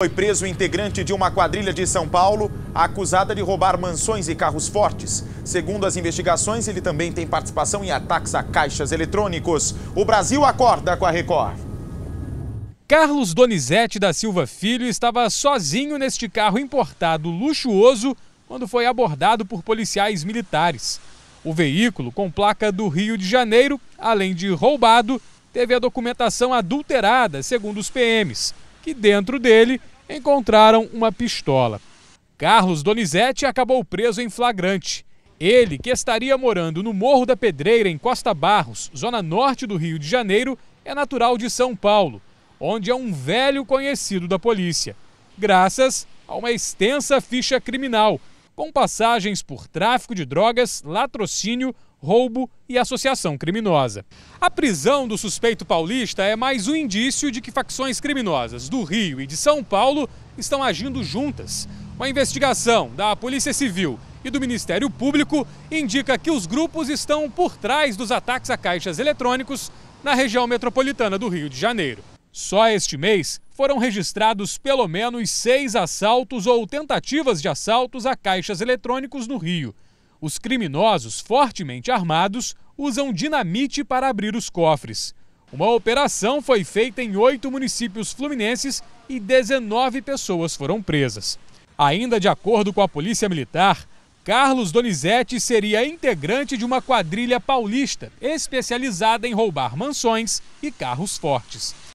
Foi preso integrante de uma quadrilha de São Paulo, acusada de roubar mansões e carros fortes. Segundo as investigações, ele também tem participação em ataques a caixas eletrônicos. O Brasil acorda com a Record. Carlos Donizete da Silva Filho estava sozinho neste carro importado luxuoso quando foi abordado por policiais militares. O veículo, com placa do Rio de Janeiro, além de roubado, teve a documentação adulterada, segundo os PMs e dentro dele encontraram uma pistola. Carlos Donizete acabou preso em flagrante. Ele, que estaria morando no Morro da Pedreira, em Costa Barros, zona norte do Rio de Janeiro, é natural de São Paulo, onde é um velho conhecido da polícia, graças a uma extensa ficha criminal, com passagens por tráfico de drogas, latrocínio, roubo e associação criminosa. A prisão do suspeito paulista é mais um indício de que facções criminosas do Rio e de São Paulo estão agindo juntas. Uma investigação da Polícia Civil e do Ministério Público indica que os grupos estão por trás dos ataques a caixas eletrônicos na região metropolitana do Rio de Janeiro. Só este mês foram registrados pelo menos seis assaltos ou tentativas de assaltos a caixas eletrônicos no Rio. Os criminosos, fortemente armados, usam dinamite para abrir os cofres. Uma operação foi feita em oito municípios fluminenses e 19 pessoas foram presas. Ainda de acordo com a Polícia Militar, Carlos Donizete seria integrante de uma quadrilha paulista especializada em roubar mansões e carros fortes.